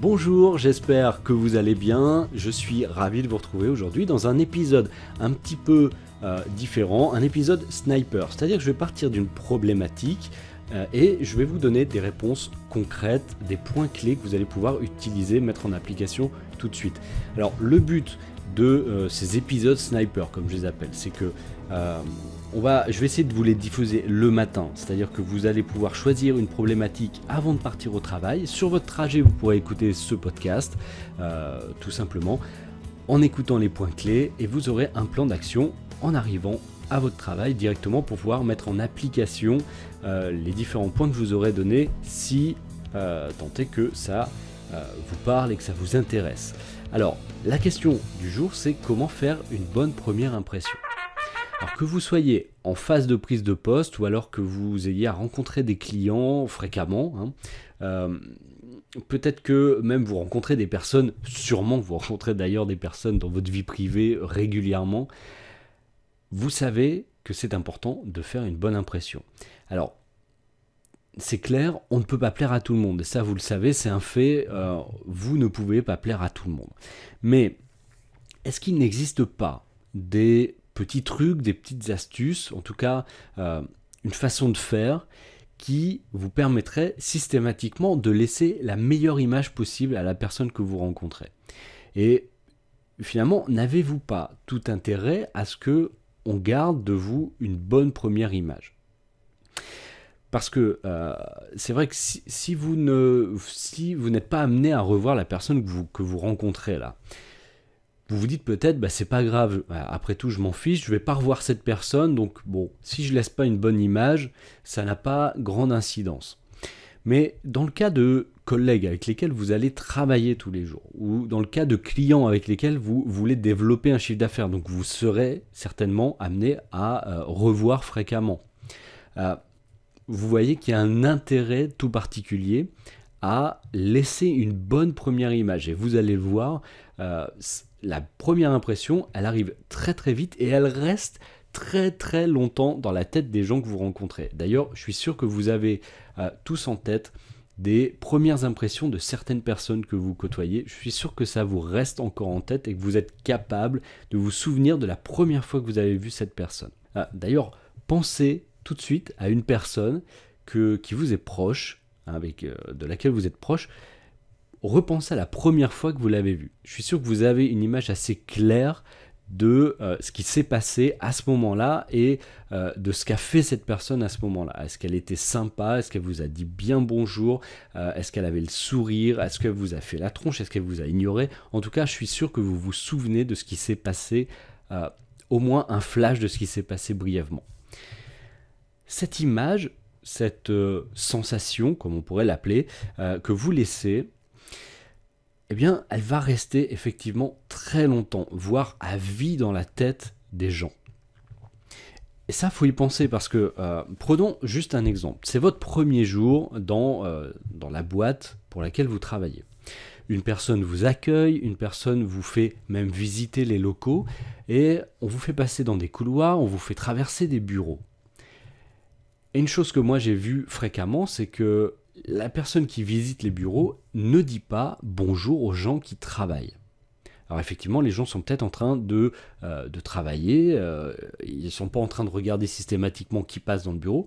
Bonjour, j'espère que vous allez bien. Je suis ravi de vous retrouver aujourd'hui dans un épisode un petit peu euh, différent, un épisode sniper. C'est-à-dire que je vais partir d'une problématique euh, et je vais vous donner des réponses concrètes, des points clés que vous allez pouvoir utiliser, mettre en application tout de suite. Alors le but de euh, ces épisodes sniper, comme je les appelle, c'est que on va, je vais essayer de vous les diffuser le matin, c'est-à-dire que vous allez pouvoir choisir une problématique avant de partir au travail. Sur votre trajet, vous pourrez écouter ce podcast, euh, tout simplement, en écoutant les points clés, et vous aurez un plan d'action en arrivant à votre travail directement pour pouvoir mettre en application euh, les différents points que je vous aurez donnés si euh, tant que ça euh, vous parle et que ça vous intéresse. Alors, la question du jour, c'est comment faire une bonne première impression alors que vous soyez en phase de prise de poste ou alors que vous ayez à rencontrer des clients fréquemment, hein, euh, peut-être que même vous rencontrez des personnes, sûrement vous rencontrez d'ailleurs des personnes dans votre vie privée régulièrement, vous savez que c'est important de faire une bonne impression. Alors, c'est clair, on ne peut pas plaire à tout le monde. Et ça, vous le savez, c'est un fait. Euh, vous ne pouvez pas plaire à tout le monde. Mais est-ce qu'il n'existe pas des petits trucs, des petites astuces, en tout cas euh, une façon de faire qui vous permettrait systématiquement de laisser la meilleure image possible à la personne que vous rencontrez. Et finalement, n'avez-vous pas tout intérêt à ce que on garde de vous une bonne première image parce que euh, c'est vrai que si, vous ne si vous n'êtes pas amené à revoir la personne vous, que vous rencontrez là, vous vous dites peut-être, bah, c'est pas grave, après tout, je m'en fiche, je vais pas revoir cette personne, donc bon, si je laisse pas une bonne image, ça n'a pas grande incidence. Mais dans le cas de collègues avec lesquels vous allez travailler tous les jours, ou dans le cas de clients avec lesquels vous voulez développer un chiffre d'affaires, donc vous serez certainement amené à euh, revoir fréquemment. Euh, vous voyez qu'il y a un intérêt tout particulier à laisser une bonne première image. Et vous allez le voir, euh, la première impression, elle arrive très très vite et elle reste très très longtemps dans la tête des gens que vous rencontrez. D'ailleurs, je suis sûr que vous avez euh, tous en tête des premières impressions de certaines personnes que vous côtoyez. Je suis sûr que ça vous reste encore en tête et que vous êtes capable de vous souvenir de la première fois que vous avez vu cette personne. Ah, d'ailleurs, pensez tout de suite à une personne qui vous est proche, hein, avec, euh, de laquelle vous êtes proche, repensez à la première fois que vous l'avez vu. Je suis sûr que vous avez une image assez claire de euh, ce qui s'est passé à ce moment-là et euh, de ce qu'a fait cette personne à ce moment-là. Est-ce qu'elle était sympa Est-ce qu'elle vous a dit bien bonjour euh, Est-ce qu'elle avait le sourire Est-ce qu'elle vous a fait la tronche Est-ce qu'elle vous a ignoré En tout cas, je suis sûr que vous vous souvenez de ce qui s'est passé, au moins un flash de ce qui s'est passé brièvement. Cette image, cette sensation, comme on pourrait l'appeler, que vous laissez, eh bien, elle va rester effectivement très longtemps, voire à vie dans la tête des gens. Et ça, faut y penser parce que euh, prenons juste un exemple. C'est votre premier jour dans, euh, dans la boîte pour laquelle vous travaillez. Une personne vous accueille, une personne vous fait même visiter les locaux et on vous fait passer dans des couloirs, on vous fait traverser des bureaux. Et une chose que moi j'ai vue fréquemment, c'est que la personne qui visite les bureaux ne dit pas bonjour aux gens qui travaillent. Alors effectivement, les gens sont peut-être en train de, euh, de travailler, euh, ils ne sont pas en train de regarder systématiquement qui passe dans le bureau,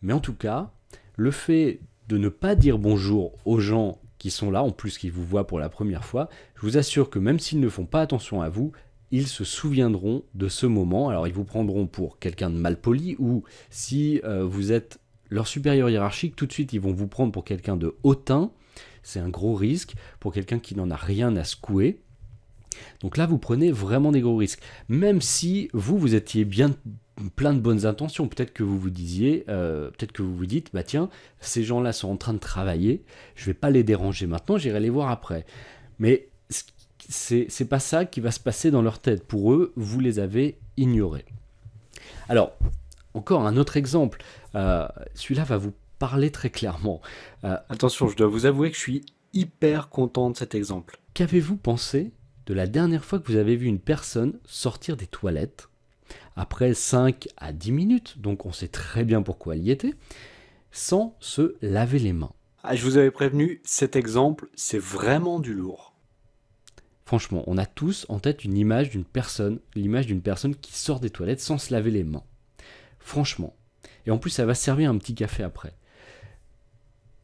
mais en tout cas, le fait de ne pas dire bonjour aux gens qui sont là, en plus qu'ils vous voient pour la première fois, je vous assure que même s'ils ne font pas attention à vous, ils se souviendront de ce moment. Alors ils vous prendront pour quelqu'un de malpoli ou si euh, vous êtes leur supérieur hiérarchique, tout de suite, ils vont vous prendre pour quelqu'un de hautain. C'est un gros risque pour quelqu'un qui n'en a rien à secouer. Donc là, vous prenez vraiment des gros risques. Même si vous, vous étiez bien plein de bonnes intentions. Peut-être que vous vous disiez, euh, peut-être que vous vous dites, bah tiens, ces gens-là sont en train de travailler, je vais pas les déranger maintenant, j'irai les voir après. Mais c'est, c'est pas ça qui va se passer dans leur tête. Pour eux, vous les avez ignorés. Alors, encore un autre exemple. Euh, celui-là va vous parler très clairement. Euh, Attention, je dois vous avouer que je suis hyper content de cet exemple. Qu'avez-vous pensé de la dernière fois que vous avez vu une personne sortir des toilettes après 5 à 10 minutes, donc on sait très bien pourquoi elle y était, sans se laver les mains ah, Je vous avais prévenu, cet exemple, c'est vraiment du lourd. Franchement, on a tous en tête une image d'une personne, l'image d'une personne qui sort des toilettes sans se laver les mains. Franchement. Et en plus, ça va servir un petit café après.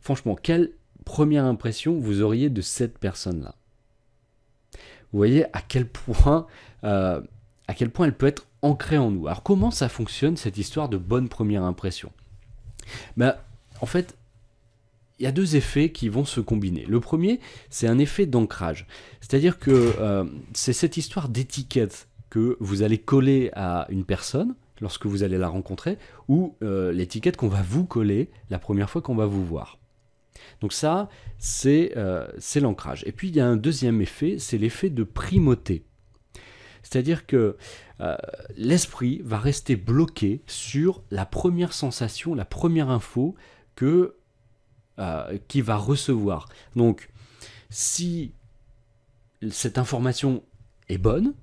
Franchement, quelle première impression vous auriez de cette personne-là Vous voyez à quel point, euh, à quel point elle peut être ancrée en nous. Alors comment ça fonctionne cette histoire de bonne première impression ben, en fait, il y a deux effets qui vont se combiner. Le premier, c'est un effet d'ancrage. C'est-à-dire que euh, c'est cette histoire d'étiquette que vous allez coller à une personne lorsque vous allez la rencontrer, ou euh, l'étiquette qu'on va vous coller la première fois qu'on va vous voir. Donc ça, euh, c'est l'ancrage. Et puis il y a un deuxième effet, c'est l'effet de primauté. C'est-à-dire que euh, l'esprit va rester bloqué sur la première sensation, la première info que qui qu'il va recevoir. Donc si cette information est bonne,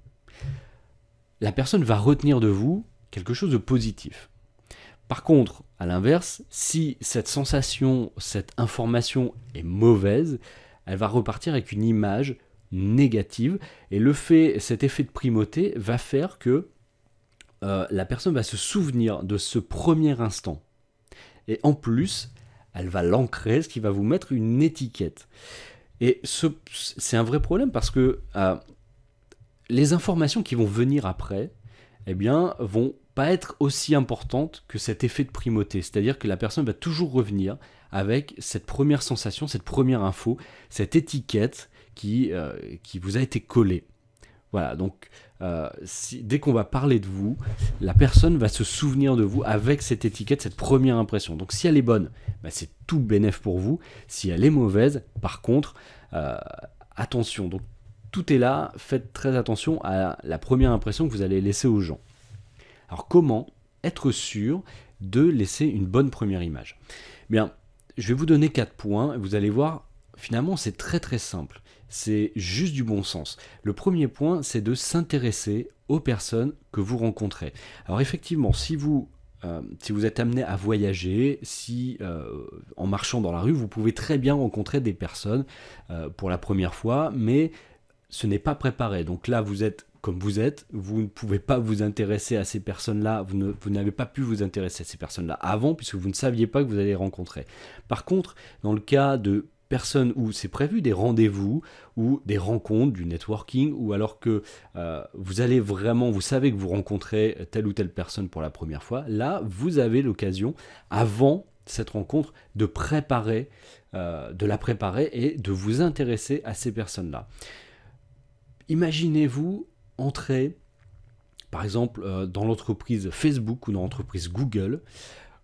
la personne va retenir de vous quelque chose de positif. Par contre, à l'inverse, si cette sensation, cette information est mauvaise, elle va repartir avec une image négative et le fait, cet effet de primauté va faire que euh, la personne va se souvenir de ce premier instant. Et en plus, elle va l'ancrer, ce qui va vous mettre une étiquette. Et c'est un vrai problème parce que euh, les informations qui vont venir après, eh bien, vont pas être aussi importantes que cet effet de primauté. C'est-à-dire que la personne va toujours revenir avec cette première sensation, cette première info, cette étiquette qui, euh, qui vous a été collée. Voilà, donc euh, dès qu'on va parler de vous, la personne va se souvenir de vous avec cette étiquette, cette première impression. Donc si elle est bonne, bah, c'est tout bénéf pour vous. Si elle est mauvaise, par contre, euh, attention. Donc tout est là, faites très attention à la première impression que vous allez laisser aux gens. Alors comment être sûr de laisser une bonne première image Bien, je vais vous donner quatre points, et vous allez voir, finalement c'est très très simple, c'est juste du bon sens. Le premier point, c'est de s'intéresser aux personnes que vous rencontrez. Alors effectivement, si vous euh, si vous êtes amené à voyager, si euh, en marchant dans la rue, vous pouvez très bien rencontrer des personnes euh, pour la première fois, mais ce n'est pas préparé. Donc là, vous êtes comme vous êtes, vous ne pouvez pas vous intéresser à ces personnes-là, vous, n'avez pas pu vous intéresser à ces personnes-là avant, puisque vous ne saviez pas que vous allez les rencontrer. Par contre, dans le cas de personnes où c'est prévu des rendez-vous ou des rencontres, du networking, ou alors que euh, vous allez vraiment, vous savez que vous rencontrez telle ou telle personne pour la première fois, là, vous avez l'occasion, avant cette rencontre, de préparer, euh, de la préparer et de vous intéresser à ces personnes-là. Imaginez-vous entrer, par exemple, euh, dans l'entreprise Facebook ou dans l'entreprise Google.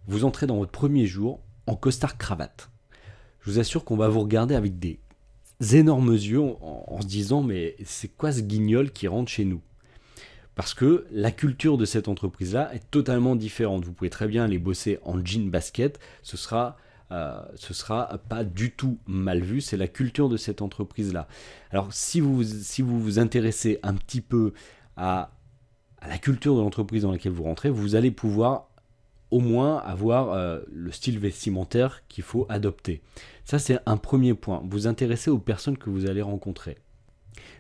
Vous entrez dans votre premier jour en costard-cravate. Je vous assure qu'on va vous regarder avec des énormes yeux en, en se disant mais c'est quoi ce guignol qui rentre chez nous parce que la culture de cette entreprise-là est totalement différente. Vous pouvez très bien aller bosser en jean basket, ce sera euh, ce sera pas du tout mal vu. C'est la culture de cette entreprise-là. Alors, si vous, si vous vous intéressez un petit peu à, la culture de l'entreprise dans laquelle vous rentrez, vous allez pouvoir au moins avoir euh, le style vestimentaire qu'il faut adopter. Ça, c'est un premier point. Vous intéressez aux personnes que vous allez rencontrer.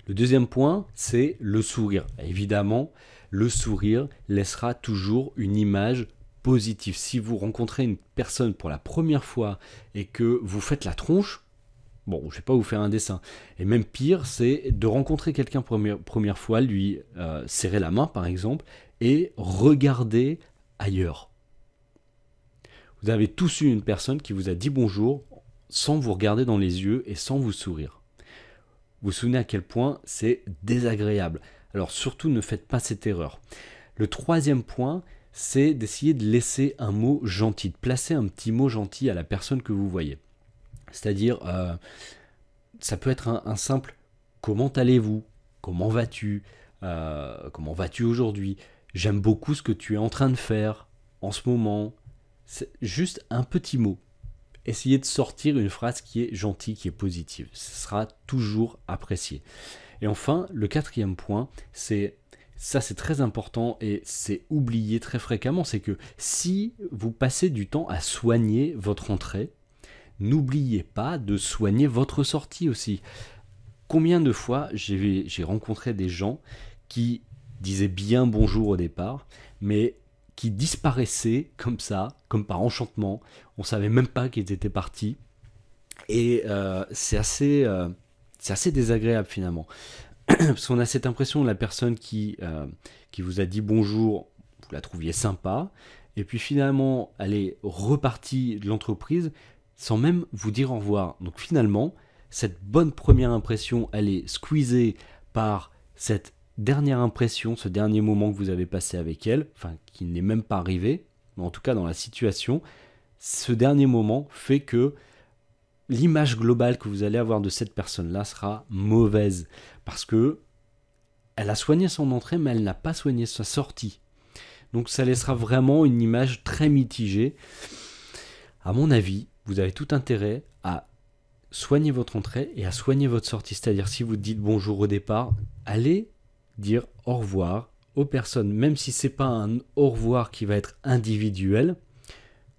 Le deuxième point, c'est le sourire. Évidemment, le sourire laissera toujours une image positif. Si vous rencontrez une personne pour la première fois et que vous faites la tronche, bon, je ne vais pas vous faire un dessin. Et même pire, c'est de rencontrer quelqu'un première, première fois, lui euh, serrer la main par exemple, et regarder ailleurs. Vous avez tous eu une personne qui vous a dit bonjour sans vous regarder dans les yeux et sans vous sourire. Vous vous souvenez à quel point c'est désagréable. Alors surtout ne faites pas cette erreur. Le troisième point, c'est d'essayer de laisser un mot gentil, de placer un petit mot gentil à la personne que vous voyez. C'est-à-dire, euh, ça peut être un, simple comment allez-vous Comment vas-tu euh, Comment vas-tu aujourd'hui J'aime beaucoup ce que tu es en train de faire en ce moment. C'est juste un petit mot. Essayez de sortir une phrase qui est gentille, qui est positive. Ce sera toujours apprécié. Et enfin, le quatrième point, c'est ça, c'est très important et c'est oublié très fréquemment. C'est que si vous passez du temps à soigner votre entrée, n'oubliez pas de soigner votre sortie aussi. Combien de fois j'ai rencontré des gens qui disaient bien bonjour au départ, mais qui disparaissaient comme ça, comme par enchantement. On ne savait même pas qu'ils étaient partis. Et euh, c'est assez, euh, assez désagréable finalement. parce qu'on a cette impression de la personne euh, qui, vous a dit bonjour, vous la trouviez sympa, et puis finalement elle est repartie de l'entreprise sans même vous dire au revoir. Donc finalement, cette bonne première impression, elle est squeezée par cette dernière impression, ce dernier moment que vous avez passé avec elle, enfin qui n'est même pas arrivé, mais en tout cas dans la situation, ce dernier moment fait que l'image globale que vous allez avoir de cette personne-là sera mauvaise. Parce que elle a soigné son entrée, mais elle n'a pas soigné sa sortie. Donc ça laissera vraiment une image très mitigée. À mon avis, vous avez tout intérêt à soigner votre entrée et à soigner votre sortie. C'est-à-dire si vous dites bonjour au départ, allez dire au revoir aux personnes, même si c'est pas un au revoir qui va être individuel,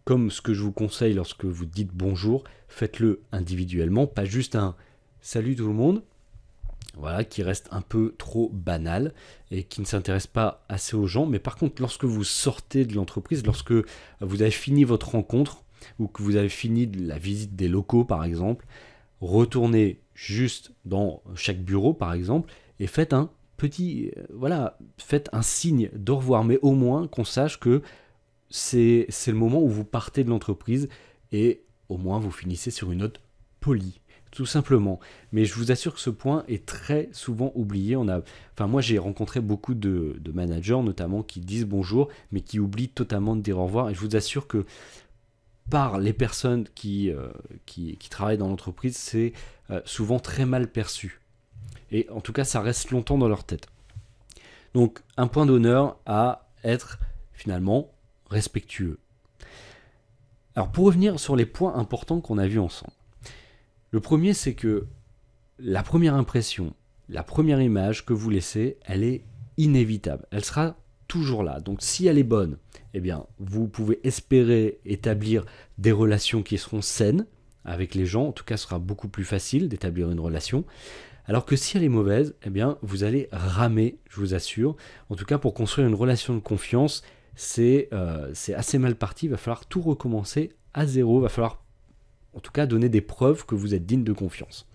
comme ce que je vous conseille lorsque vous dites bonjour, faites-le individuellement, pas juste un salut tout le monde, voilà, qui reste un peu trop banal et qui ne s'intéresse pas assez aux gens. Mais par contre, lorsque vous sortez de l'entreprise, lorsque vous avez fini votre rencontre ou que vous avez fini la visite des locaux, par exemple, retournez juste dans chaque bureau, par exemple, et faites un petit, euh, voilà, faites un signe d'au revoir, mais au moins qu'on sache que c'est le moment où vous partez de l'entreprise et au moins vous finissez sur une note polie tout simplement. Mais je vous assure que ce point est très souvent oublié. On a, enfin moi j'ai rencontré beaucoup de, managers notamment qui disent bonjour, mais qui oublient totalement de dire au revoir. Et je vous assure que par les personnes qui, euh, travaillent dans l'entreprise, c'est euh, souvent très mal perçu. Et en tout cas, ça reste longtemps dans leur tête. Donc un point d'honneur à être finalement respectueux. Alors pour revenir sur les points importants qu'on a vus ensemble. Le premier, c'est que la première impression, la première image que vous laissez, elle est inévitable. Elle sera toujours là. Donc si elle est bonne, eh bien, vous pouvez espérer établir des relations qui seront saines avec les gens. En tout cas, sera beaucoup plus facile d'établir une relation. Alors que si elle est mauvaise, eh bien, vous allez ramer, je vous assure. En tout cas, pour construire une relation de confiance, euh, c'est assez mal parti, il va falloir tout recommencer à zéro, il va falloir en tout cas donner des preuves que vous êtes digne de confiance.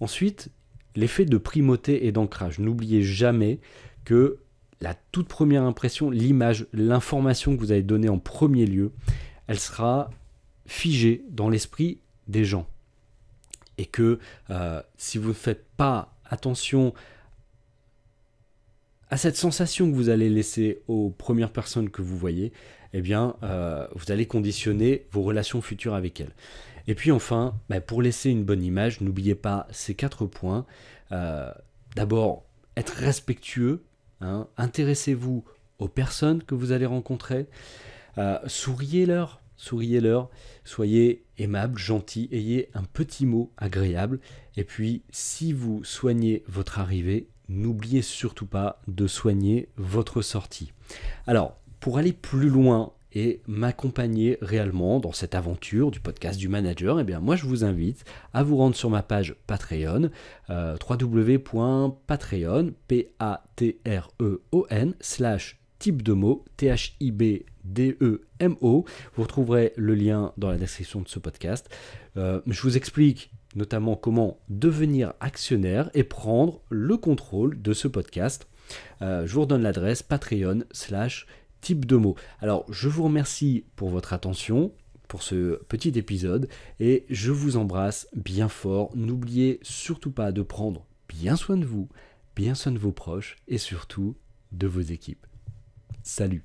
Ensuite, l'effet de primauté et d'ancrage. N'oubliez jamais que la toute première impression, l'image, l'information que vous avez donnée en premier lieu, elle sera figée dans l'esprit des gens. Et que euh, si vous ne faites pas attention cette sensation que vous allez laisser aux premières personnes que vous voyez, eh bien, euh, vous allez conditionner vos relations futures avec elles. Et puis enfin, bah, pour laisser une bonne image, n'oubliez pas ces quatre points. Euh, d'abord, être respectueux. Hein. Intéressez-vous aux personnes que vous allez rencontrer. Euh, souriez-leur, souriez-leur, soyez aimable, gentil, ayez un petit mot agréable. Et puis, si vous soignez votre arrivée, n'oubliez surtout pas de soigner votre sortie. Alors, pour aller plus loin et m'accompagner réellement dans cette aventure du podcast du manager, et eh bien moi je vous invite à vous rendre sur ma page Patreon, euh, www.patreon, p a t e o n type de mot, T-H-I-B-D-E-M-O. Vous retrouverez le lien dans la description de ce podcast. Euh, je vous explique notamment comment devenir actionnaire et prendre le contrôle de ce podcast. Euh, je vous redonne l'adresse patreon slash type de mots. Alors je vous remercie pour votre attention pour ce petit épisode et je vous embrasse bien fort. N'oubliez surtout pas de prendre bien soin de vous, bien soin de vos proches et surtout de vos équipes. Salut